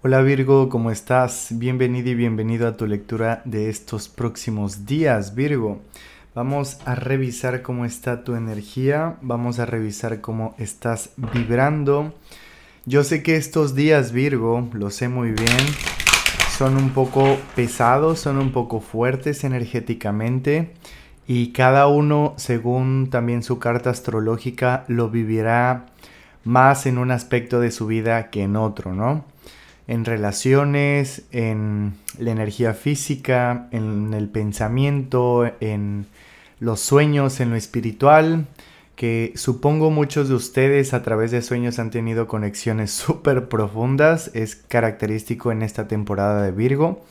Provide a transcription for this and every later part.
Hola Virgo, ¿cómo estás? Bienvenido y bienvenido a tu lectura de estos próximos días, Virgo. Vamos a revisar cómo está tu energía, vamos a revisar cómo estás vibrando. Yo sé que estos días, Virgo, lo sé muy bien, son un poco pesados, son un poco fuertes energéticamente y cada uno, según también su carta astrológica, lo vivirá más en un aspecto de su vida que en otro, ¿no? en relaciones, en la energía física, en el pensamiento, en los sueños, en lo espiritual, que supongo muchos de ustedes a través de sueños han tenido conexiones súper profundas, es característico en esta temporada de Virgo,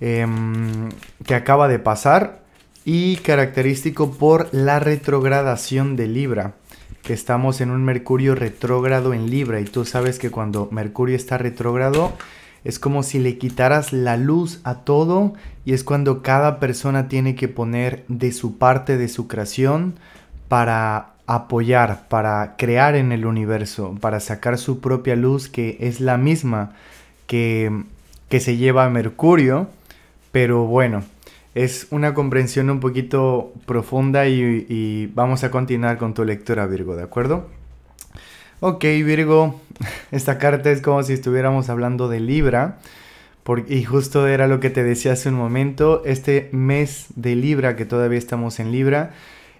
em, que acaba de pasar, y característico por la retrogradación de Libra estamos en un Mercurio retrógrado en Libra y tú sabes que cuando Mercurio está retrógrado es como si le quitaras la luz a todo y es cuando cada persona tiene que poner de su parte, de su creación, para apoyar, para crear en el universo, para sacar su propia luz que es la misma que, que se lleva a Mercurio, pero bueno, es una comprensión un poquito profunda y, vamos a continuar con tu lectura, Virgo, ¿de acuerdo? Ok, Virgo, esta carta es como si estuviéramos hablando de Libra, porque y justo era lo que te decía hace un momento, este mes de Libra, que todavía estamos en Libra,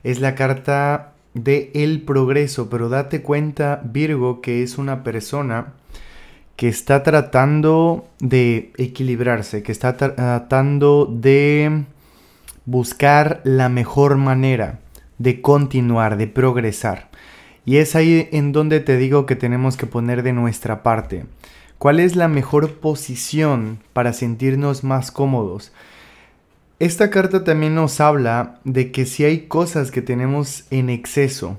es la carta de el progreso, pero date cuenta, Virgo, que es una persona que está tratando de equilibrarse, que está tratando de buscar la mejor manera de continuar, de progresar. Y es ahí en donde te digo que tenemos que poner de nuestra parte. ¿Cuál es la mejor posición para sentirnos más cómodos? Esta carta también nos habla de que si hay cosas que tenemos en exceso,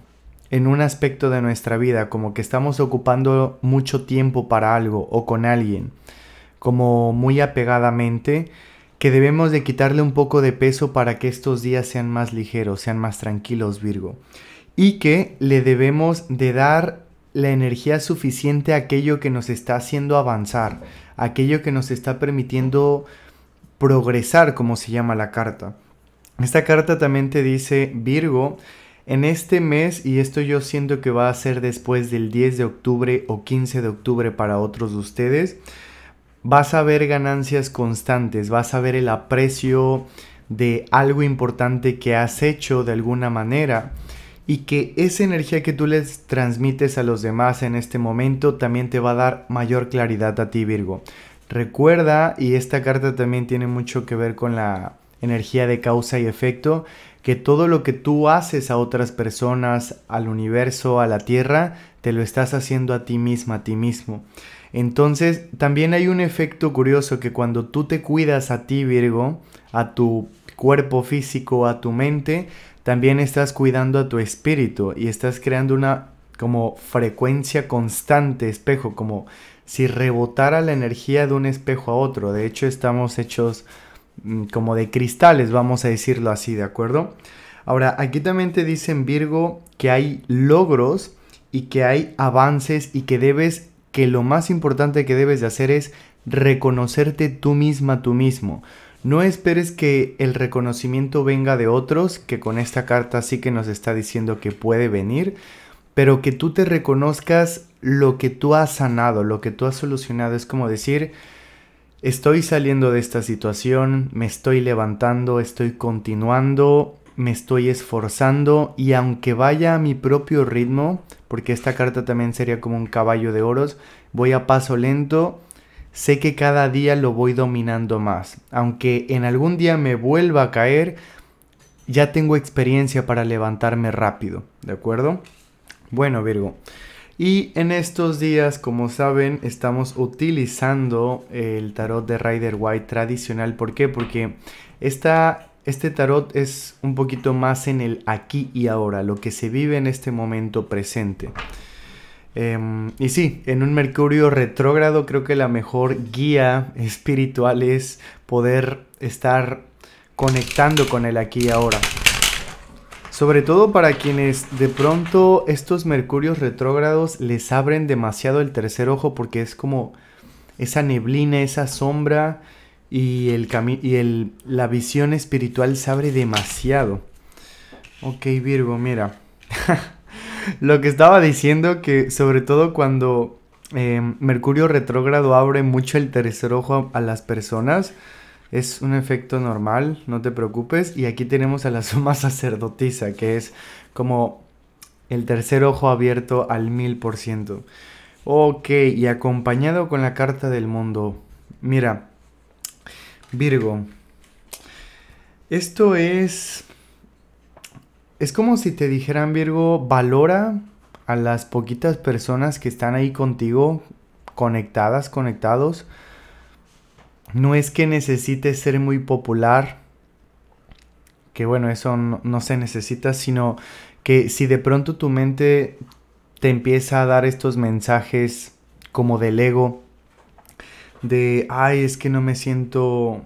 en un aspecto de nuestra vida, como que estamos ocupando mucho tiempo para algo o con alguien, como muy apegadamente, que debemos de quitarle un poco de peso para que estos días sean más ligeros, sean más tranquilos, Virgo. Y que le debemos de dar la energía suficiente a aquello que nos está haciendo avanzar, aquello que nos está permitiendo progresar, como se llama la carta. Esta carta también te dice, Virgo, en este mes, y esto yo siento que va a ser después del 10 de octubre o 15 de octubre para otros de ustedes, vas a ver ganancias constantes, vas a ver el aprecio de algo importante que has hecho de alguna manera y que esa energía que tú les transmites a los demás en este momento también te va a dar mayor claridad a ti Virgo. Recuerda, y esta carta también tiene mucho que ver con la energía de causa y efecto, que todo lo que tú haces a otras personas, al universo, a la tierra, te lo estás haciendo a ti misma, a ti mismo. Entonces, también hay un efecto curioso que cuando tú te cuidas a ti, Virgo, a tu cuerpo físico, a tu mente, también estás cuidando a tu espíritu y estás creando una como frecuencia constante, espejo, como si rebotara la energía de un espejo a otro. De hecho, estamos hechos Mm, como de cristales, vamos a decirlo así, ¿de acuerdo? Ahora, aquí también te dicen Virgo que hay logros y que hay avances y que debes, que lo más importante que debes de hacer es reconocerte tú misma, tú mismo. No esperes que el reconocimiento venga de otros, que con esta carta sí que nos está diciendo que puede venir, pero que tú te reconozcas lo que tú has sanado, lo que tú has solucionado. Es como decir, estoy saliendo de esta situación, me estoy levantando, estoy continuando, me estoy esforzando y aunque vaya a mi propio ritmo, porque esta carta también sería como un caballo de oros, voy a paso lento, sé que cada día lo voy dominando más. Aunque en algún día me vuelva a caer, ya tengo experiencia para levantarme rápido, ¿de acuerdo? Bueno, Virgo. Y en estos días, como saben, estamos utilizando el tarot de Rider White tradicional. ¿Por qué? Porque este tarot es un poquito más en el aquí y ahora, lo que se vive en este momento presente. Em, y sí, en un Mercurio retrógrado creo que la mejor guía espiritual es poder estar conectando con el aquí y ahora. Sobre todo para quienes de pronto estos mercurios retrógrados les abren demasiado el tercer ojo porque es como esa neblina, esa sombra y, el y el, la visión espiritual se abre demasiado. Ok Virgo, mira. Lo que estaba diciendo que sobre todo cuando em, Mercurio retrógrado abre mucho el tercer ojo a las personas, es un efecto normal, no te preocupes. Y aquí tenemos a la suma sacerdotisa, que es como el tercer ojo abierto al mil por ciento. Ok, y acompañado con la carta del mundo. Mira, Virgo, esto es... Es como si te dijeran, Virgo, valora a las poquitas personas que están ahí contigo, conectadas, conectados no es que necesites ser muy popular, que bueno, eso no, se necesita, sino que si de pronto tu mente te empieza a dar estos mensajes como del ego, de, ay, es que no me siento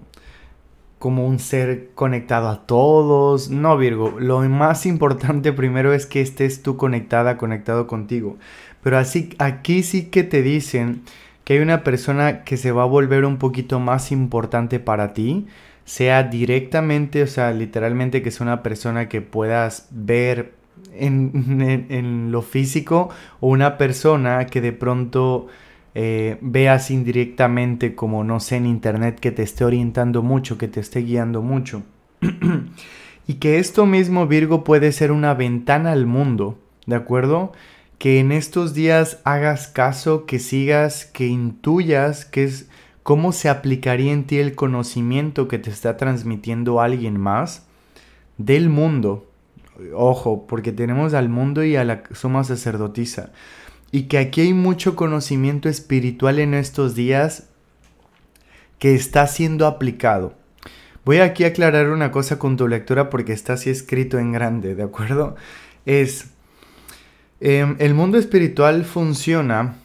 como un ser conectado a todos. No, Virgo, lo más importante primero es que estés tú conectada, conectado contigo. Pero así, aquí sí que te dicen que hay una persona que se va a volver un poquito más importante para ti, sea directamente, o sea, literalmente que sea una persona que puedas ver en, lo físico o una persona que de pronto eh, veas indirectamente como, no sé, en internet que te esté orientando mucho, que te esté guiando mucho. y que esto mismo, Virgo, puede ser una ventana al mundo, ¿de acuerdo? que en estos días hagas caso, que sigas, que intuyas que es cómo se aplicaría en ti el conocimiento que te está transmitiendo alguien más del mundo. Ojo, porque tenemos al mundo y a la suma sacerdotisa. Y que aquí hay mucho conocimiento espiritual en estos días que está siendo aplicado. Voy aquí a aclarar una cosa con tu lectura porque está así escrito en grande, ¿de acuerdo? Es Em, el mundo espiritual funciona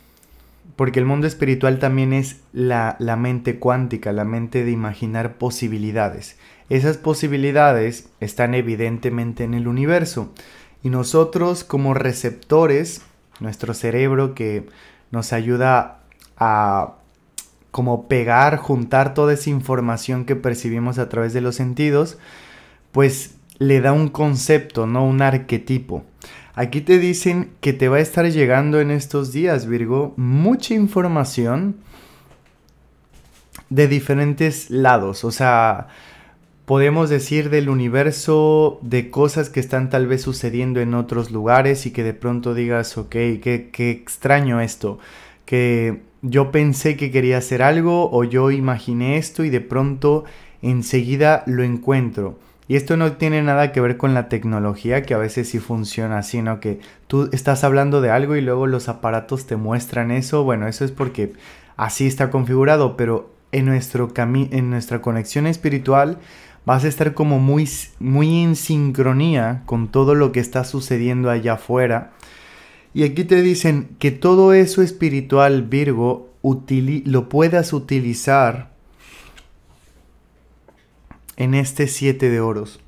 porque el mundo espiritual también es la, la, mente cuántica, la mente de imaginar posibilidades. Esas posibilidades están evidentemente en el universo y nosotros como receptores, nuestro cerebro que nos ayuda a como pegar, juntar toda esa información que percibimos a través de los sentidos, pues le da un concepto, no un arquetipo. Aquí te dicen que te va a estar llegando en estos días, Virgo, mucha información de diferentes lados. O sea, podemos decir del universo, de cosas que están tal vez sucediendo en otros lugares y que de pronto digas, ok, qué, extraño esto. Que yo pensé que quería hacer algo o yo imaginé esto y de pronto enseguida lo encuentro. Y esto no tiene nada que ver con la tecnología, que a veces sí funciona, sino que tú estás hablando de algo y luego los aparatos te muestran eso. Bueno, eso es porque así está configurado, pero en, nuestro camino, en nuestra conexión espiritual vas a estar como muy, muy en sincronía con todo lo que está sucediendo allá afuera. Y aquí te dicen que todo eso espiritual, Virgo, lo puedas utilizar en este siete de oros,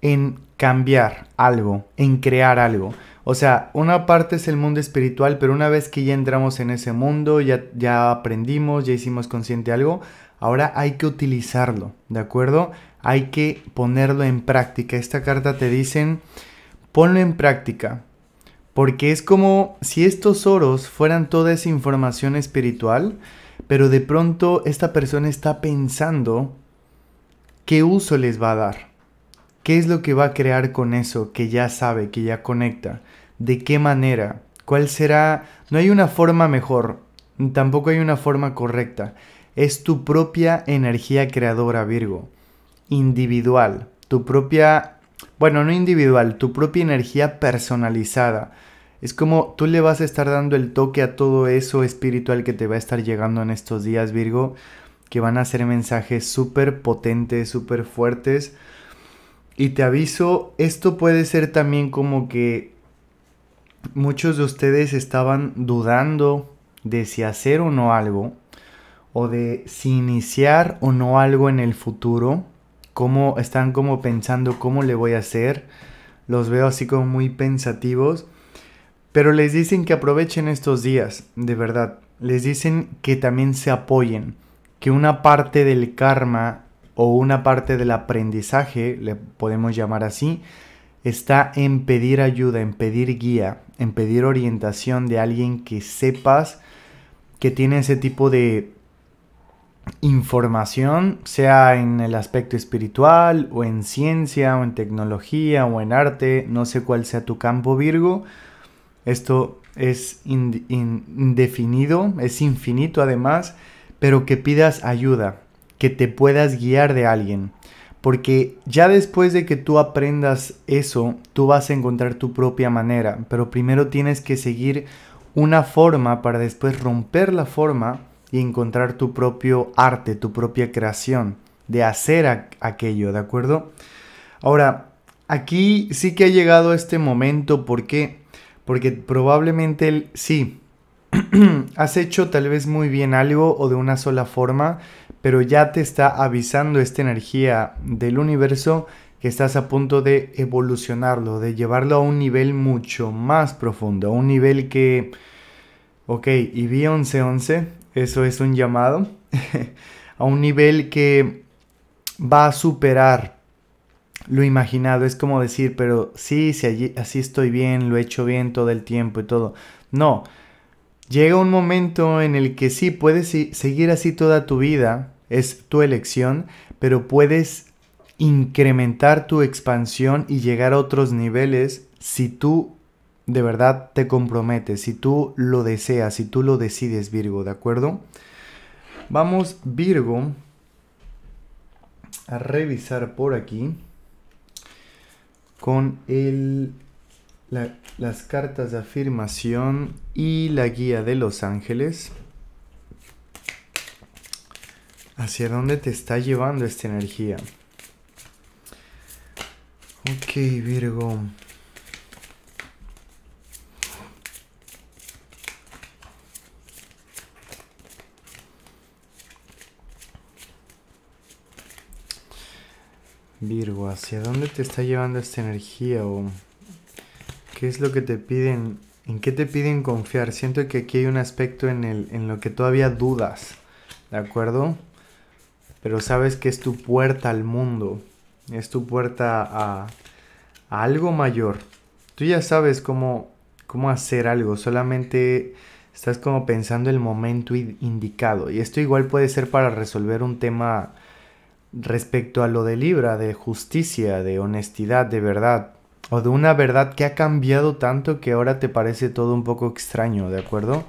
en cambiar algo, en crear algo. O sea, una parte es el mundo espiritual, pero una vez que ya entramos en ese mundo, ya, ya aprendimos, ya hicimos consciente algo, ahora hay que utilizarlo, ¿de acuerdo? Hay que ponerlo en práctica. Esta carta te dicen, ponlo en práctica, porque es como si estos oros fueran toda esa información espiritual, pero de pronto esta persona está pensando ¿qué uso les va a dar? ¿Qué es lo que va a crear con eso que ya sabe, que ya conecta? ¿De qué manera? ¿Cuál será? No hay una forma mejor, tampoco hay una forma correcta. Es tu propia energía creadora, Virgo. Individual, tu propia, bueno, no individual, tu propia energía personalizada. Es como tú le vas a estar dando el toque a todo eso espiritual que te va a estar llegando en estos días, Virgo que van a ser mensajes súper potentes, súper fuertes. Y te aviso, esto puede ser también como que muchos de ustedes estaban dudando de si hacer o no algo, o de si iniciar o no algo en el futuro, cómo están como pensando cómo le voy a hacer, los veo así como muy pensativos, pero les dicen que aprovechen estos días, de verdad, les dicen que también se apoyen, que una parte del karma o una parte del aprendizaje, le podemos llamar así, está en pedir ayuda, en pedir guía, en pedir orientación de alguien que sepas que tiene ese tipo de información, sea en el aspecto espiritual o en ciencia o en tecnología o en arte, no sé cuál sea tu campo Virgo. Esto es indefinido, es infinito además pero que pidas ayuda, que te puedas guiar de alguien. Porque ya después de que tú aprendas eso, tú vas a encontrar tu propia manera, pero primero tienes que seguir una forma para después romper la forma y encontrar tu propio arte, tu propia creación de hacer aquello, ¿de acuerdo? Ahora, aquí sí que ha llegado este momento, ¿por qué? Porque probablemente el, sí, has hecho tal vez muy bien algo o de una sola forma, pero ya te está avisando esta energía del universo que estás a punto de evolucionarlo, de llevarlo a un nivel mucho más profundo, a un nivel que, ok, y vi 1111, eso es un llamado, a un nivel que va a superar lo imaginado, es como decir, pero sí, si así estoy bien, lo he hecho bien todo el tiempo y todo. No, Llega un momento en el que sí puedes seguir así toda tu vida, es tu elección, pero puedes incrementar tu expansión y llegar a otros niveles si tú de verdad te comprometes, si tú lo deseas, si tú lo decides, Virgo, ¿de acuerdo? Vamos, Virgo, a revisar por aquí con el las cartas de afirmación y la guía de los ángeles. ¿Hacia dónde te está llevando esta energía? Ok, Virgo. Virgo, ¿hacia dónde te está llevando esta energía? o...? ¿Qué es lo que te piden? ¿En qué te piden confiar? Siento que aquí hay un aspecto en, el, en lo que todavía dudas, ¿de acuerdo? Pero sabes que es tu puerta al mundo, es tu puerta a, algo mayor. Tú ya sabes cómo, cómo hacer algo, solamente estás como pensando el momento indicado. Y esto igual puede ser para resolver un tema respecto a lo de Libra, de justicia, de honestidad, de verdad o de una verdad que ha cambiado tanto que ahora te parece todo un poco extraño, ¿de acuerdo?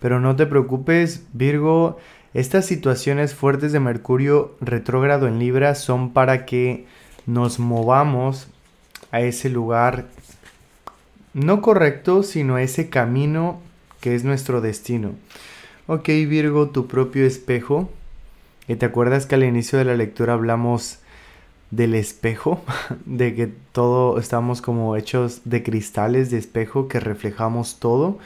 Pero no te preocupes, Virgo, estas situaciones fuertes de Mercurio retrógrado en Libra son para que nos movamos a ese lugar no correcto, sino a ese camino que es nuestro destino. Ok, Virgo, tu propio espejo. Y te acuerdas que al inicio de la lectura hablamos del espejo, de que todo estamos como hechos de cristales de espejo que reflejamos todo.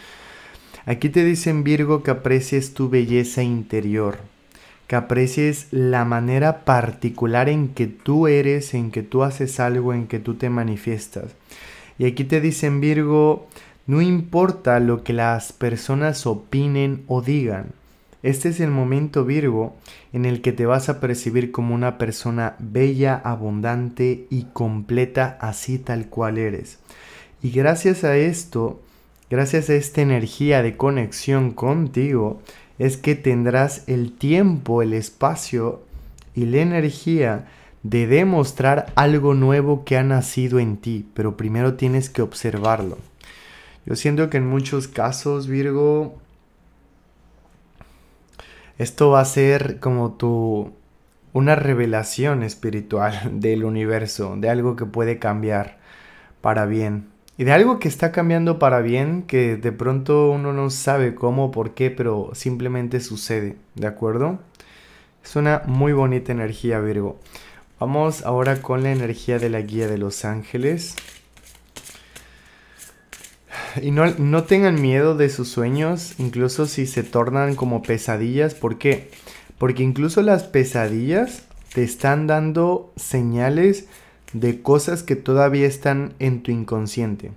Aquí te dicen Virgo que aprecies tu belleza interior, que aprecies la manera particular en que tú eres, en que tú haces algo, en que tú te manifiestas. Y aquí te dicen Virgo, no importa lo que las personas opinen o digan, este es el momento Virgo en el que te vas a percibir como una persona bella, abundante y completa así tal cual eres. Y gracias a esto, gracias a esta energía de conexión contigo, es que tendrás el tiempo, el espacio y la energía de demostrar algo nuevo que ha nacido en ti, pero primero tienes que observarlo. Yo siento que en muchos casos, Virgo, esto va a ser como tu una revelación espiritual del universo, de algo que puede cambiar para bien. Y de algo que está cambiando para bien, que de pronto uno no sabe cómo, por qué, pero simplemente sucede, ¿de acuerdo? Es una muy bonita energía, Virgo. Vamos ahora con la energía de la guía de los ángeles. Y no, tengan miedo de sus sueños, incluso si se tornan como pesadillas. ¿Por qué? Porque incluso las pesadillas te están dando señales de cosas que todavía están en tu inconsciente.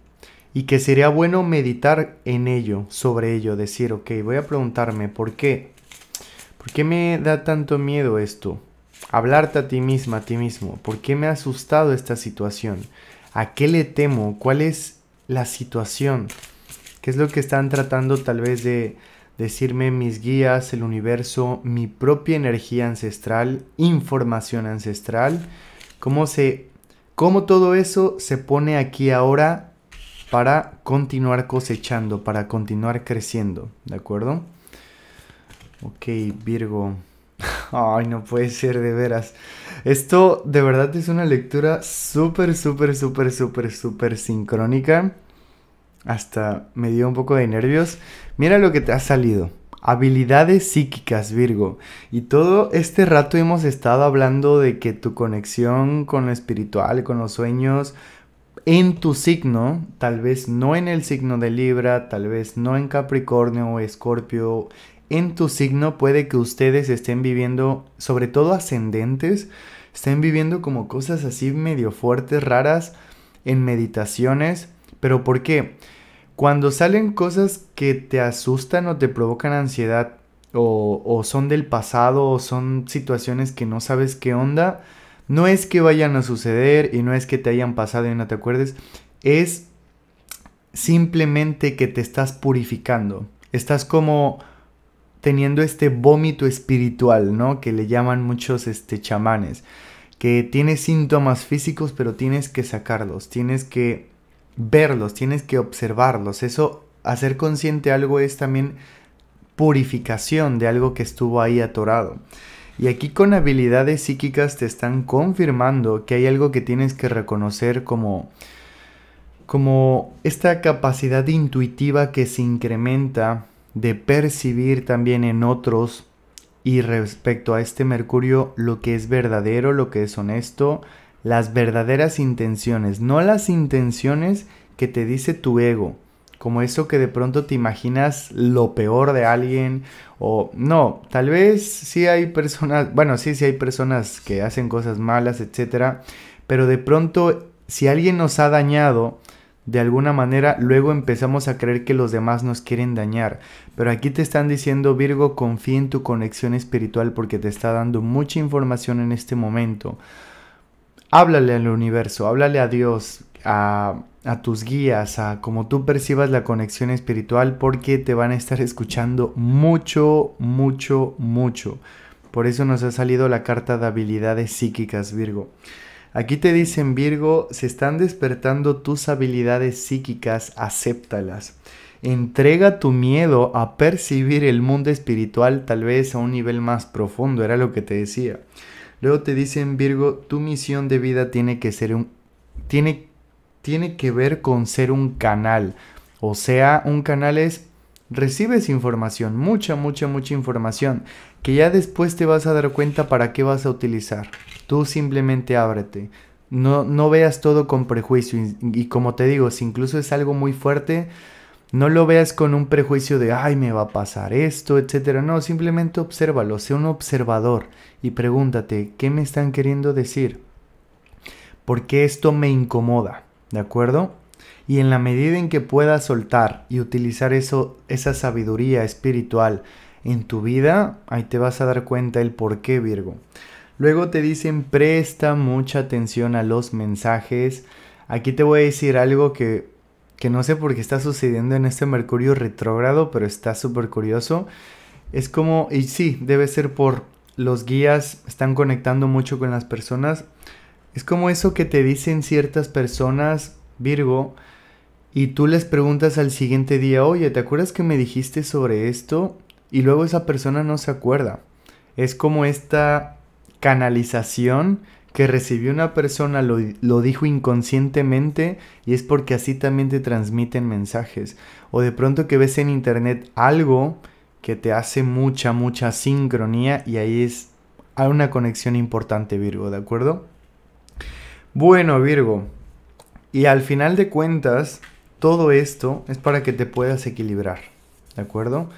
Y que sería bueno meditar en ello, sobre ello, decir, ok, voy a preguntarme, ¿por qué? ¿Por qué me da tanto miedo esto? Hablarte a ti misma, a ti mismo. ¿Por qué me ha asustado esta situación? ¿A qué le temo? ¿Cuál es la situación, que es lo que están tratando tal vez de decirme mis guías, el universo, mi propia energía ancestral, información ancestral, cómo se cómo todo eso se pone aquí ahora para continuar cosechando, para continuar creciendo, ¿de acuerdo? Ok, Virgo. Ay, no puede ser, de veras. Esto de verdad es una lectura súper, súper, súper, súper, súper sincrónica. Hasta me dio un poco de nervios. Mira lo que te ha salido. Habilidades psíquicas, Virgo. Y todo este rato hemos estado hablando de que tu conexión con lo espiritual, con los sueños, en tu signo, tal vez no en el signo de Libra, tal vez no en Capricornio o Escorpio, en tu signo puede que ustedes estén viviendo, sobre todo ascendentes, estén viviendo como cosas así medio fuertes, raras, en meditaciones. Pero ¿por qué? Cuando salen cosas que te asustan o te provocan ansiedad, o, o son del pasado, o son situaciones que no sabes qué onda, no es que vayan a suceder y no es que te hayan pasado y no te acuerdes, es simplemente que te estás purificando. Estás como teniendo este vómito espiritual, ¿no? Que le llaman muchos este, chamanes, que tiene síntomas físicos, pero tienes que sacarlos, tienes que verlos, tienes que observarlos. Eso, hacer consciente algo es también purificación de algo que estuvo ahí atorado. Y aquí con habilidades psíquicas te están confirmando que hay algo que tienes que reconocer como como esta capacidad intuitiva que se incrementa de percibir también en otros y respecto a este Mercurio lo que es verdadero, lo que es honesto, las verdaderas intenciones, no las intenciones que te dice tu ego, como eso que de pronto te imaginas lo peor de alguien o no, tal vez sí hay personas, bueno, sí, sí hay personas que hacen cosas malas, etcétera, pero de pronto si alguien nos ha dañado, de alguna manera luego empezamos a creer que los demás nos quieren dañar, pero aquí te están diciendo Virgo, confía en tu conexión espiritual porque te está dando mucha información en este momento. Háblale al universo, háblale a Dios, a, a tus guías, a cómo tú percibas la conexión espiritual porque te van a estar escuchando mucho, mucho, mucho. Por eso nos ha salido la carta de habilidades psíquicas, Virgo. Aquí te dicen Virgo, se están despertando tus habilidades psíquicas, acéptalas. Entrega tu miedo a percibir el mundo espiritual tal vez a un nivel más profundo, era lo que te decía. Luego te dicen Virgo, tu misión de vida tiene que ser un tiene tiene que ver con ser un canal. O sea, un canal es recibes información, mucha, mucha, mucha información, que ya después te vas a dar cuenta para qué vas a utilizar. Tú simplemente ábrete. No, no veas todo con prejuicio. Y, como te digo, si incluso es algo muy fuerte, no lo veas con un prejuicio de, ay, me va a pasar esto, etcétera. No, simplemente obsérvalo, sé un observador y pregúntate, ¿qué me están queriendo decir? ¿Por qué esto me incomoda? ¿De acuerdo? Y en la medida en que puedas soltar y utilizar eso, esa sabiduría espiritual en tu vida, ahí te vas a dar cuenta el por qué, Virgo. Luego te dicen presta mucha atención a los mensajes. Aquí te voy a decir algo que, no sé por qué está sucediendo en este Mercurio retrógrado, pero está súper curioso. Es como, y sí, debe ser por los guías, están conectando mucho con las personas. Es como eso que te dicen ciertas personas, Virgo, y tú les preguntas al siguiente día, oye, ¿te acuerdas que me dijiste sobre esto? Y luego esa persona no se acuerda. Es como esta canalización que recibió una persona lo, dijo inconscientemente y es porque así también te transmiten mensajes. O de pronto que ves en internet algo que te hace mucha, mucha sincronía y ahí es hay una conexión importante Virgo, ¿de acuerdo? Bueno Virgo, y al final de cuentas, todo esto es para que te puedas equilibrar, ¿de acuerdo?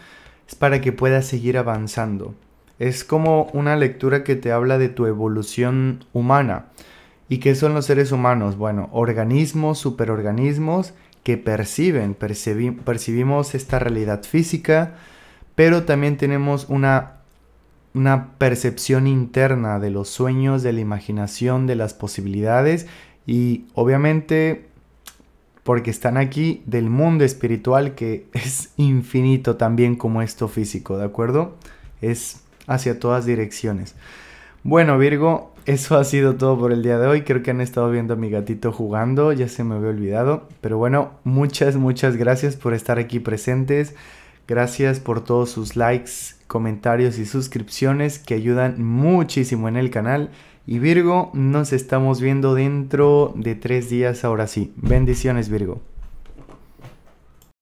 Es para que puedas seguir avanzando es como una lectura que te habla de tu evolución humana. ¿Y qué son los seres humanos? Bueno, organismos, superorganismos que perciben, percibimos esta realidad física, pero también tenemos una, una percepción interna de los sueños, de la imaginación, de las posibilidades y obviamente porque están aquí del mundo espiritual que es infinito también como esto físico, ¿de acuerdo? Es hacia todas direcciones. Bueno, Virgo, eso ha sido todo por el día de hoy. Creo que han estado viendo a mi gatito jugando, ya se me había olvidado. Pero bueno, muchas, muchas gracias por estar aquí presentes. Gracias por todos sus likes, comentarios y suscripciones que ayudan muchísimo en el canal. Y Virgo, nos estamos viendo dentro de tres días ahora sí. Bendiciones Virgo.